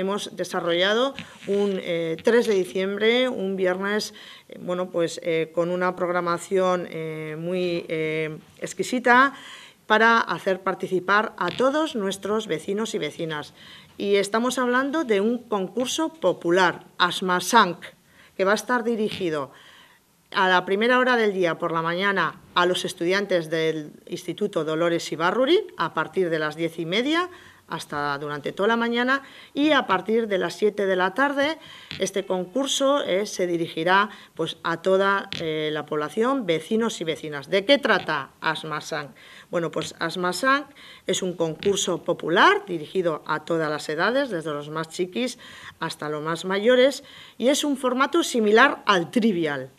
hemos desarrollado un 3 eh, de diciembre, un viernes, eh, bueno, pues eh, con una programación muy exquisita para hacer participar a todos nuestros vecinos y vecinas. Y estamos hablando de un concurso popular, Asmasank, que va a estar dirigido a la primera hora del día por la mañana a los estudiantes del Instituto Dolores Ibarruri a partir de las diez y media hasta durante toda la mañana y a partir de las 7 de la tarde este concurso eh, se dirigirá pues, a toda eh, la población, vecinos y vecinas. ¿De qué trata Asmasan? Bueno, pues Asmasan es un concurso popular dirigido a todas las edades, desde los más chiquis hasta los más mayores, y es un formato similar al trivial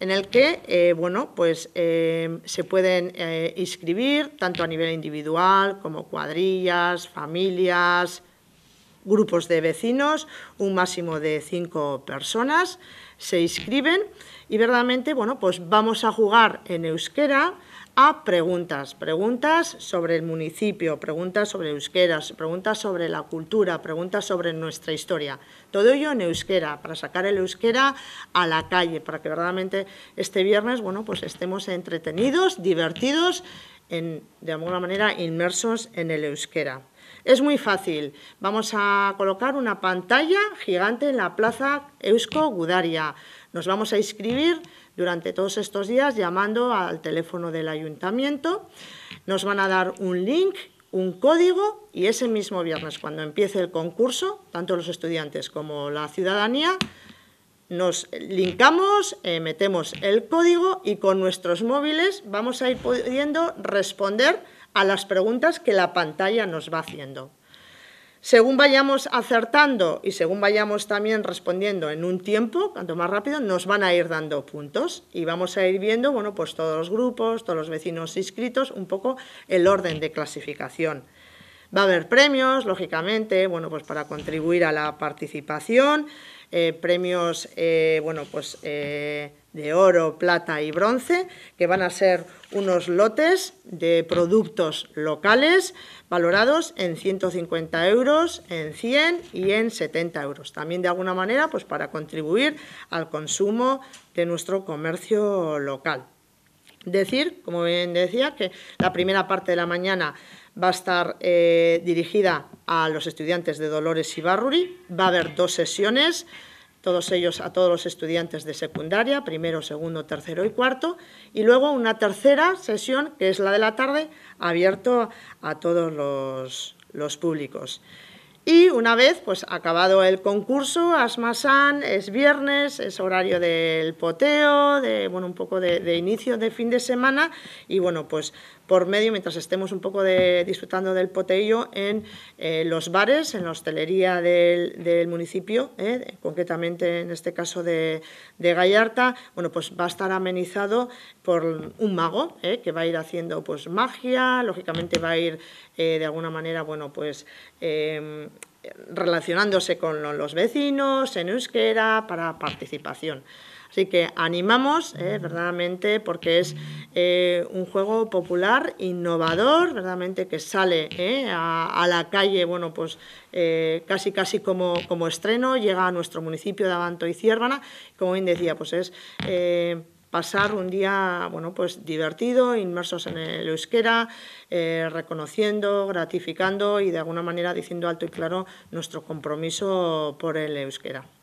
en el que eh, bueno, pues, eh, se pueden eh, inscribir tanto a nivel individual como cuadrillas, familias, grupos de vecinos, un máximo de cinco personas, se inscriben y verdaderamente, bueno, pues vamos a jugar en euskera a preguntas, preguntas sobre el municipio, preguntas sobre euskera, preguntas sobre la cultura, preguntas sobre nuestra historia. Todo ello en euskera, para sacar el euskera a la calle, para que verdaderamente este viernes, bueno, pues estemos entretenidos, divertidos, de alguna manera inmersos en el euskera. Es muy fácil. Vamos a colocar una pantalla gigante en la plaza Eusko Gudaria. Nos vamos a inscribir durante todos estos días llamando al teléfono del ayuntamiento. Nos van a dar un link, un código y ese mismo viernes, cuando empiece el concurso, tanto los estudiantes como la ciudadanía, nos linkamos, eh, metemos el código y con nuestros móviles vamos a ir pudiendo responder a las preguntas que la pantalla nos va haciendo. Según vayamos acertando y según vayamos también respondiendo en un tiempo, cuanto más rápido, nos van a ir dando puntos y vamos a ir viendo, bueno, pues todos los grupos, todos los vecinos inscritos, un poco el orden de clasificación. Va a haber premios, lógicamente, bueno, pues para contribuir a la participación, eh, premios, eh, bueno, pues eh, de oro, plata y bronce, que van a ser unos lotes de productos locales valorados en 150 euros, en 100 y en 70 euros. También de alguna manera pues para contribuir al consumo de nuestro comercio local. Decir, como bien decía, que la primera parte de la mañana va a estar eh, dirigida a los estudiantes de Dolores y Barruri. Va a haber dos sesiones, todos ellos a todos los estudiantes de secundaria, primero, segundo, tercero y cuarto. Y luego una tercera sesión, que es la de la tarde, abierto a todos los públicos. Y una vez pues, acabado el concurso, San, es viernes, es horario del poteo, de, bueno, un poco de, de, inicio de fin de semana y bueno, pues por medio, mientras estemos un poco disfrutando del poteillo, en eh, los bares, en la hostelería del, municipio, eh, concretamente en este caso de, Gallarta, bueno, pues va a estar amenizado por un mago eh, que va a ir haciendo pues magia, lógicamente va a ir de alguna manera, bueno, pues em, relacionándose con los vecinos, en euskera, para participación. Así que animamos, eh, verdaderamente, porque es eh, un juego popular, innovador, verdaderamente que sale eh, a, la calle, bueno, pues casi casi como, como, estreno, llega a nuestro municipio de Abanto y Ciérvana, como bien decía, pues es pasar un día bueno, pues divertido, inmersos en el euskera, eh, reconociendo, gratificando y de alguna manera diciendo alto y claro nuestro compromiso por el euskera.